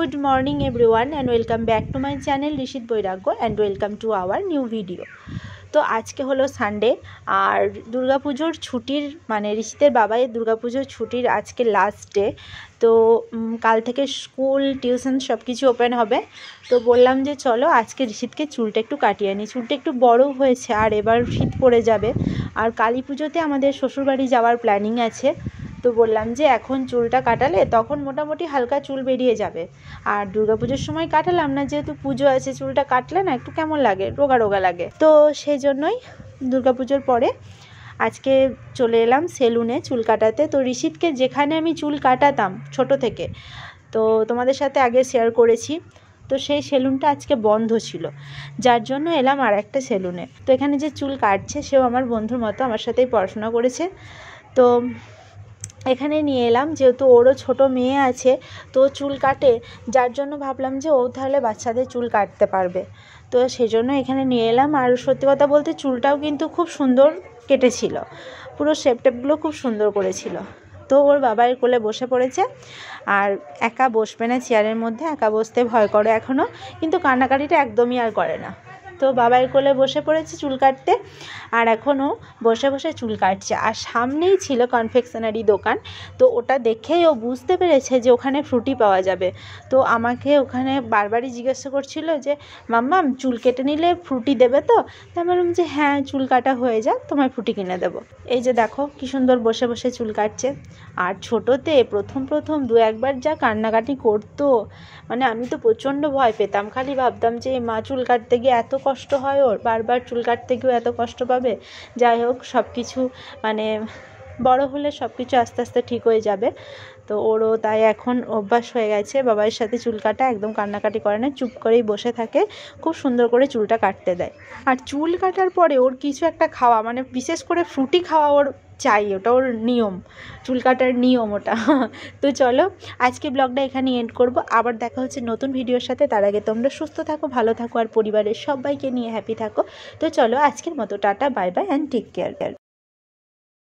good morning everyone and welcome back to my channel Rishit Bairagya and welcome to our new video তো আজকে হলো Sunday আর দুর্গাপুজোর ছুটির মানে ঋষিতের বাবাই দুর্গাপুজোর ছুটির আজকে লাস্ট ডে তো কাল থেকে স্কুল টিউশন সব কিছু ওপেন হবে তো বললাম যে চলো আজকে ঋষিতকে চুলটা একটু কাটিয়ে নিই চুলটা একটু বড় হয়েছে আর এবার শীত পড়ে যাবে আর কালী পুজোতে আমাদের শ্বশুরবাড়ি যাওয়ার প্ল্যানিং আছে তো বললাম যে এখন চুলটা কাটালে তখন মোটামুটি হালকা চুল বেরিয়ে যাবে আর দুর্গাপুজোর সময় কাটালাম না যেহেতু পুজো আছে চুলটা কাটলে না একটু কেমন লাগে রোগা রোগা লাগে তো সেই জন্যই দুর্গাপুজোর পরে আজকে চলে এলাম সেলুনে চুল কাটাতে তো ঋষিতকে যেখানে আমি চুল কাটাতাম ছোট থেকে তো তোমাদের সাথে আগে শেয়ার করেছি তো সেই সেলুনটা আজকে বন্ধ ছিল যার জন্য এলাম আর একটা সেলুনে তো এখানে যে চুল কাটছে সেও আমার বন্ধুর মতো আমার সাথেই পড়াশোনা করেছে তো এখানে নিয়ে এলাম যেহেতু ওরও ছোট মেয়ে আছে তো চুল কাটে যার জন্য ভাবলাম যে ও তাহলে বাচ্চাদের চুল কাটতে পারবে তো সেজন্য এখানে নিয়ে এলাম আর সত্যি কথা বলতে চুলটাও কিন্তু খুব সুন্দর কেটেছিল পুরো শেপটেপগুলো খুব সুন্দর করেছিল তো ওর বাবার কোলে বসে পড়েছে আর একা বসবে না চেয়ারের মধ্যে একা বসতে ভয় করে এখনও কিন্তু কান্নাকাটিটা একদমই আর করে না তো বাবার কোলে বসে পড়েছে চুল কাটতে আর এখনও বসে বসে চুল কাটছে আর সামনেই ছিল কনফেকশনারি দোকান তো ওটা দেখেই ও বুঝতে পেরেছে যে ওখানে ফ্রুটি পাওয়া যাবে তো আমাকে ওখানে বারবারই জিজ্ঞাসা করছিল যে মাম্মাম চুল কেটে নিলে ফ্রুটি দেবে তো তাই বললাম যে হ্যাঁ চুল কাটা হয়ে যাক তোমায় ফ্রুটি কিনে দেবো এই যে দেখো কি সুন্দর বসে বসে চুল কাটছে আর ছোটোতে প্রথম প্রথম দু একবার যা কান্নাকাটি করতো মানে আমি তো প্রচণ্ড ভয় পেতাম খালি ভাবতাম যে মা চুল কাটতে গিয়ে এত কষ্ট হয় ওর বারবার চুল কাটতে গিয়েও এত কষ্ট পাবে যাই হোক সব কিছু মানে বড় হলে সব কিছু আস্তে আস্তে ঠিক হয়ে যাবে তো ওরও তাই এখন অভ্যাস হয়ে গেছে বাবার সাথে চুল কাটা একদম কান্নাকাটি করে না চুপ করেই বসে থাকে খুব সুন্দর করে চুলটা কাটতে দেয় আর চুল কাটার পরে ওর কিছু একটা খাওয়া মানে বিশেষ করে ফ্রুটি খাওয়া ওর চাই ওটা ওর নিয়ম চুল কাটার নিয়ম ওটা তো চলো আজকে ব্লগটা এখানে এন্ড করব আবার দেখা হচ্ছে নতুন ভিডিওর সাথে তার আগে তোমরা সুস্থ থাকো ভালো থাকো আর পরিবারের সবাইকে নিয়ে হ্যাপি থাকো তো চলো আজকের মতো tata bye bye and take care